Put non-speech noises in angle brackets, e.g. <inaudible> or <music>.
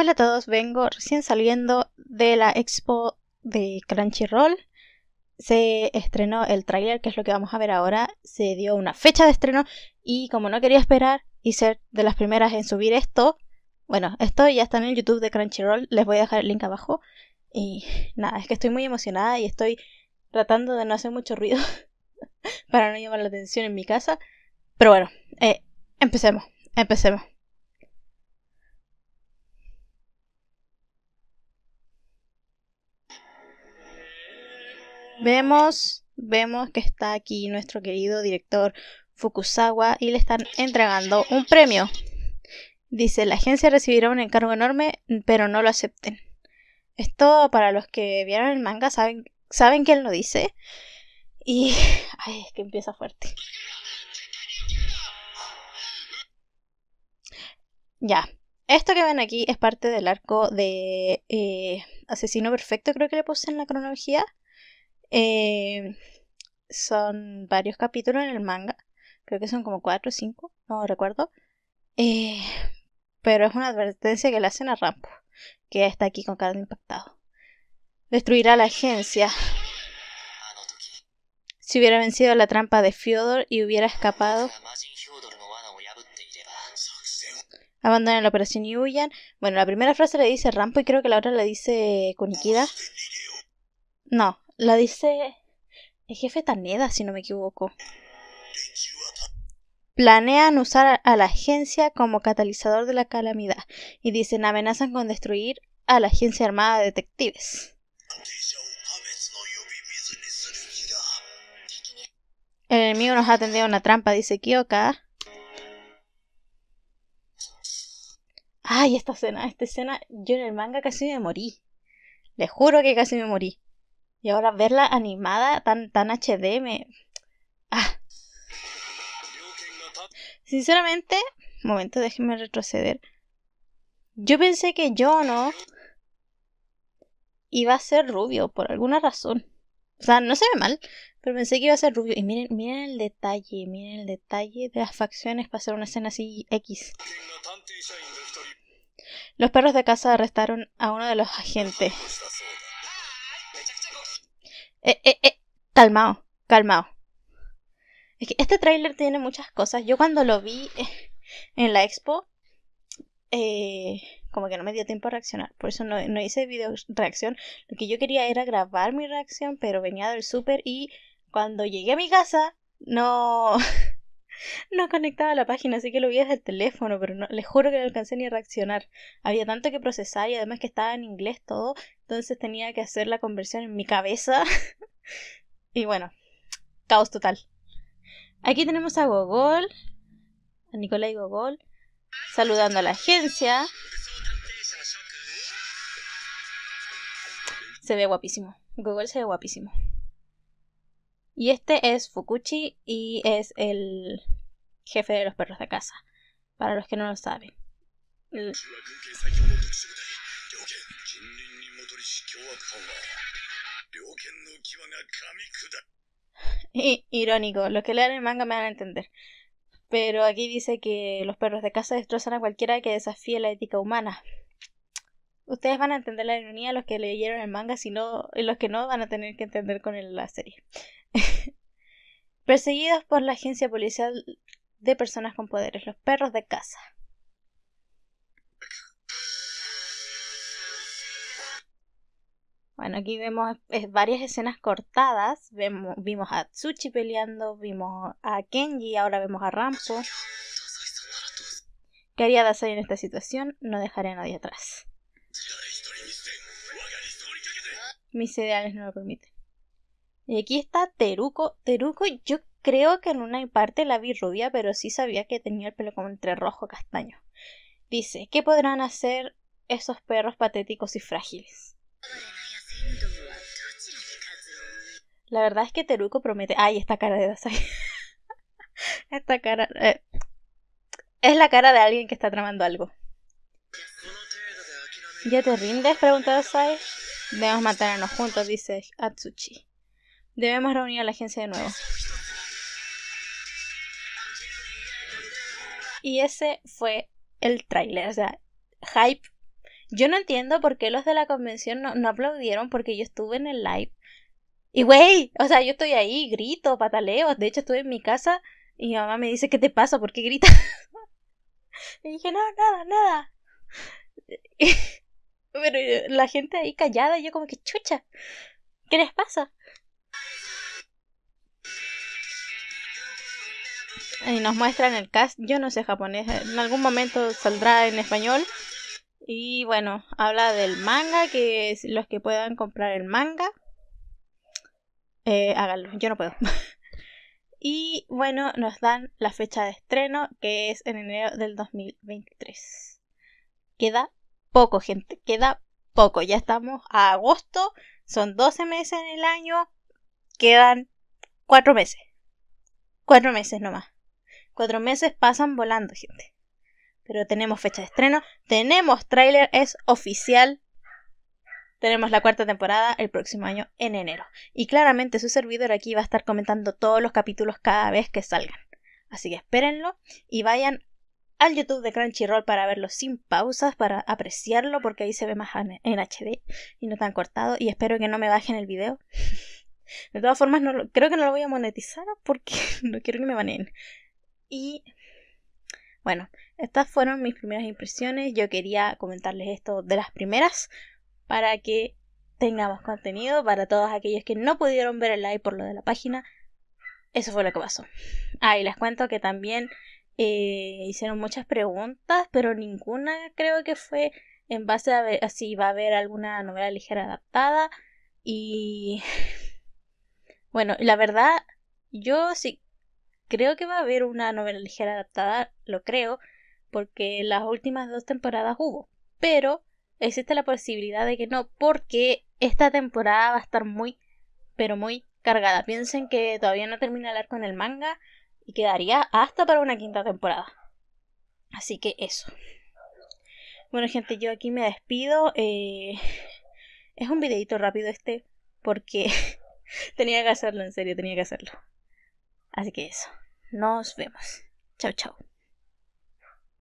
Hola a todos, vengo recién saliendo de la expo de Crunchyroll. Se estrenó el tráiler, que es lo que vamos a ver ahora. Se dio una fecha de estreno y como no quería esperar y ser de las primeras en subir esto, bueno, esto ya está en el YouTube de Crunchyroll, les voy a dejar el link abajo. Y nada, es que estoy muy emocionada y estoy tratando de no hacer mucho ruido <laughs> para no llamar la atención en mi casa. Pero bueno, eh, empecemos, empecemos. Vemos, vemos que está aquí nuestro querido director Fukusawa y le están entregando un premio. Dice, la agencia recibirá un encargo enorme, pero no lo acepten. Esto para los que vieron el manga saben, saben que él lo dice. Y... <laughs> Ay, es que empieza fuerte. Ya. Esto que ven aquí es parte del arco de eh, Asesino Perfecto, creo que le puse en la cronología. Eh, son varios capítulos en el manga. Creo que son como cuatro o cinco, no recuerdo. Eh, pero es una advertencia que le hacen a Rampo, que está aquí con cada impactado. Destruirá la agencia. Si hubiera vencido la trampa de Fyodor y hubiera escapado. Abandonan la operación y huyan. Bueno, la primera frase le dice Rampo y creo que la otra le dice Kunikida. No, la dice el jefe Taneda, si no me equivoco. Planean usar a la agencia como catalizador de la calamidad y dicen amenazan con destruir a la agencia armada de detectives. El enemigo nos ha tendido una trampa, dice Kiyoka. Ay, esta escena, esta escena, yo en el manga casi me morí. le juro que casi me morí. Y ahora verla animada tan, tan HD me... Ah. Sinceramente, momento, déjenme retroceder. Yo pensé que yo no iba a ser rubio por alguna razón. O sea, no se ve mal, pero pensé que iba a ser rubio. Y miren, miren el detalle, miren el detalle de las facciones para hacer una escena así X. Los perros de casa arrestaron a uno de los agentes. Eh, eh, eh, calmao, calmao. Es que este tráiler tiene muchas cosas. Yo cuando lo vi eh, en la expo, eh, como que no me dio tiempo a reaccionar. Por eso no, no, hice video reacción. Lo que yo quería era grabar mi reacción, pero venía del súper y cuando llegué a mi casa, no, <laughs> no conectaba la página, así que lo vi desde el teléfono, pero no, les juro que no alcancé ni a reaccionar. Había tanto que procesar y además que estaba en inglés todo, entonces tenía que hacer la conversión en mi cabeza. <laughs> y bueno, caos total. Aquí tenemos a Gogol, a Nicolai Gogol, saludando a la agencia. Se ve guapísimo. Gogol se ve guapísimo. Y este es Fukuchi y es el jefe de los perros de casa, para los que no lo saben. <laughs> irónico, los que lean el manga me van a entender. Pero aquí dice que los perros de casa destrozan a cualquiera que desafíe la ética humana. Ustedes van a entender la ironía los que leyeron el manga, y los que no van a tener que entender con la serie. Perseguidos por la agencia policial de personas con poderes, los perros de casa. Bueno, aquí vemos varias escenas cortadas. Vemos, vimos a Tsuchi peleando, vimos a Kenji, ahora vemos a Rampo. ¿Qué haría Dazai en esta situación? No dejaré a nadie atrás. mis ideales no lo permiten. Y aquí está Teruco. Teruco, yo creo que en una parte la vi rubia, pero sí sabía que tenía el pelo como entre rojo castaño. Dice, ¿qué podrán hacer esos perros patéticos y frágiles? La verdad es que Teruco promete... ¡Ay, esta cara de Dasai! <laughs> esta cara... Eh, es la cara de alguien que está tramando algo. ¿Ya te rindes? Pregunta ¿sabes? Debemos matarnos juntos, dice Atsuchi. Debemos reunir a la agencia de nuevo. Y ese fue el tráiler, o sea, hype. Yo no entiendo por qué los de la convención no, aplaudieron porque yo estuve en el live. Y güey, o sea, yo estoy ahí, grito, pataleo. De hecho, estuve en mi casa y mi mamá me dice, ¿qué te pasa? ¿Por qué gritas? <laughs> y dije, no, nada, nada. <laughs> Pero eh, la gente ahí callada, yo como que chucha, ¿qué les pasa? Y nos muestran el cast, yo no sé japonés, eh, en algún momento saldrá en español. Y bueno, habla del manga, que es los que puedan comprar el manga. Eh, háganlo, yo no puedo. <laughs> y bueno, nos dan la fecha de estreno, que es en enero del 2023. Queda poco, gente, queda poco. Ya estamos a agosto, son 12 meses en el año, quedan 4 meses. 4 meses nomás. 4 meses pasan volando, gente. Pero tenemos fecha de estreno, tenemos tráiler, es oficial. Tenemos la cuarta temporada el próximo año en enero. Y claramente su servidor aquí va a estar comentando todos los capítulos cada vez que salgan. Así que espérenlo y vayan al YouTube de Crunchyroll para verlo sin pausas, para apreciarlo, porque ahí se ve más en HD y no tan cortado. Y espero que no me bajen el video. <laughs> De todas formas, no creo que no lo voy a monetizar porque <laughs> no quiero que me baneen. Y bueno, estas fueron mis primeras impresiones. Yo quería comentarles esto de las primeras para que tengamos contenido para todos aquellos que no pudieron ver el live por lo de la página. Eso fue lo que pasó. ahí les cuento que también eh, hicieron muchas preguntas, pero ninguna creo que fue en base a, si va a haber alguna novela ligera adaptada. Y <laughs> bueno, la verdad, yo sí creo que va a haber una novela ligera adaptada, lo creo, porque las últimas dos temporadas hubo. Pero existe la posibilidad de que no, porque esta temporada va a estar muy, pero muy cargada. Piensen que todavía no termina el arco en el manga, quedaría hasta para una quinta temporada. Así que eso. Bueno, gente, yo aquí me despido. Eh, es un videito rápido este porque <laughs> tenía que hacerlo, en serio, tenía que hacerlo. Así que eso. Nos vemos. Chao, chao.